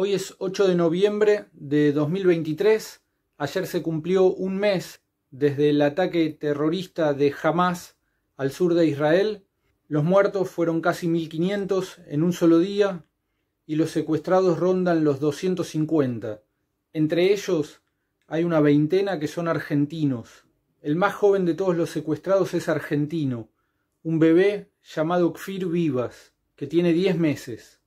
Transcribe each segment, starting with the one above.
Hoy es 8 de noviembre de 2023. Ayer se cumplió un mes desde el ataque terrorista de Hamas al sur de Israel. Los muertos fueron casi 1.500 en un solo día y los secuestrados rondan los 250. Entre ellos hay una veintena que son argentinos. El más joven de todos los secuestrados es argentino, un bebé llamado Kfir Vivas, que tiene 10 meses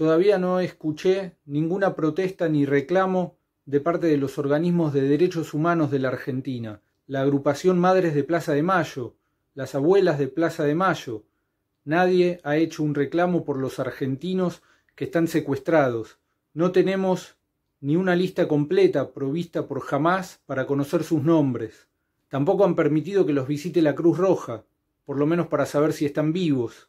todavía no escuché ninguna protesta ni reclamo de parte de los organismos de derechos humanos de la Argentina, la agrupación Madres de Plaza de Mayo, las abuelas de Plaza de Mayo. Nadie ha hecho un reclamo por los argentinos que están secuestrados. No tenemos ni una lista completa provista por jamás para conocer sus nombres. Tampoco han permitido que los visite la Cruz Roja, por lo menos para saber si están vivos.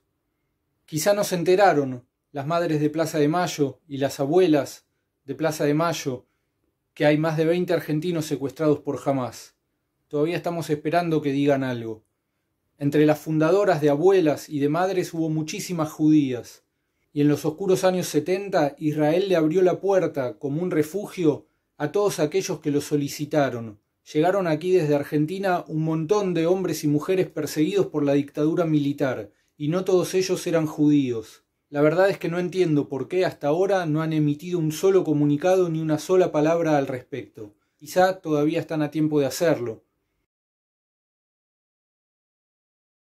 Quizá no se enteraron las madres de Plaza de Mayo y las abuelas de Plaza de Mayo, que hay más de veinte argentinos secuestrados por jamás. Todavía estamos esperando que digan algo. Entre las fundadoras de abuelas y de madres hubo muchísimas judías, y en los oscuros años setenta Israel le abrió la puerta como un refugio a todos aquellos que lo solicitaron. Llegaron aquí desde Argentina un montón de hombres y mujeres perseguidos por la dictadura militar, y no todos ellos eran judíos. La verdad es que no entiendo por qué hasta ahora no han emitido un solo comunicado ni una sola palabra al respecto. Quizá todavía están a tiempo de hacerlo,